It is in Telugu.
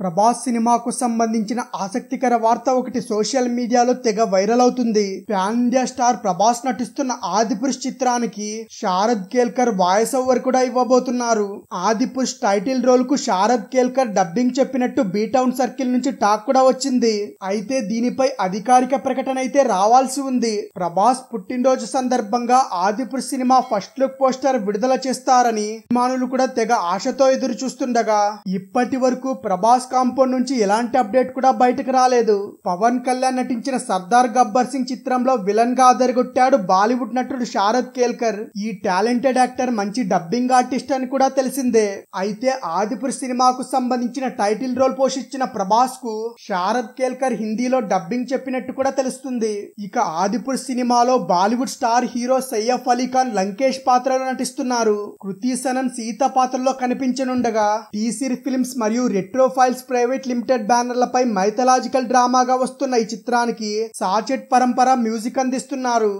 ప్రభాస్ సినిమాకు సంబంధించిన ఆసక్తికర వార్త ఒకటి సోషల్ మీడియాలో తెగ వైరల్ అవుతుంది ప్యాన్ ఇండియా స్టార్ ప్రభాస్ నటిస్తున్న ఆదిపురుష్ చిత్రానికి శారద్ కేల్కర్ వాయిస్ ఓవర్ కూడా ఇవ్వబోతున్నారు ఆదిపురుష్ టైటిల్ రోల్ కు శారద్ కేల్కర్ డబ్బింగ్ చెప్పినట్టు బీటౌన్ సర్కిల్ నుంచి టాక్ కూడా వచ్చింది అయితే దీనిపై అధికారిక ప్రకటన అయితే రావాల్సి ఉంది ప్రభాస్ పుట్టినరోజు సందర్భంగా ఆదిపురుష్ సినిమా ఫస్ట్ లుక్ పోస్టర్ విడుదల చేస్తారని అభిమానులు కూడా తెగ ఆశతో ఎదురు చూస్తుండగా ఇప్పటి వరకు ప్రభాస్ కాంపౌండ్ నుంచి ఎలాంటి అప్డేట్ కూడా బయటకు రాలేదు పవన్ కళ్యాణ్ నటించిన సర్దార్ గబ్బర్ సింగ్ చిత్రంలో విలన్ గా అదరగొట్టాడు బాలీవుడ్ నటుడు శారద్ కేల్కర్ ఈ టాలెంటెడ్ యాక్టర్ మంచి డబ్బింగ్ ఆర్టిస్ట్ అని కూడా తెలిసిందే అయితే ఆదిపురి సినిమాకు సంబంధించిన టైటిల్ రోల్ పోషించిన ప్రభాస్ కు శారద్ కేల్కర్ హిందీలో డబ్బింగ్ చెప్పినట్టు కూడా తెలుస్తుంది ఇక ఆదిపుర్ సినిమాలో Bollywood star hero Saif Ali Khan Lankesh పాత్రలో నటిస్తున్నారు కృతి సనన్ సీత పాత్రలో కనిపించనుండగా టీసిర్ ఫిల్మ్స్ మరియు retro files movies private limited బ్యానర్లపై మైథలాజికల్ డ్రామాగా వస్తున్న ఈ చిత్రానికి సాచెట్ పరంపర మ్యూజిక్ అందిస్తున్నారు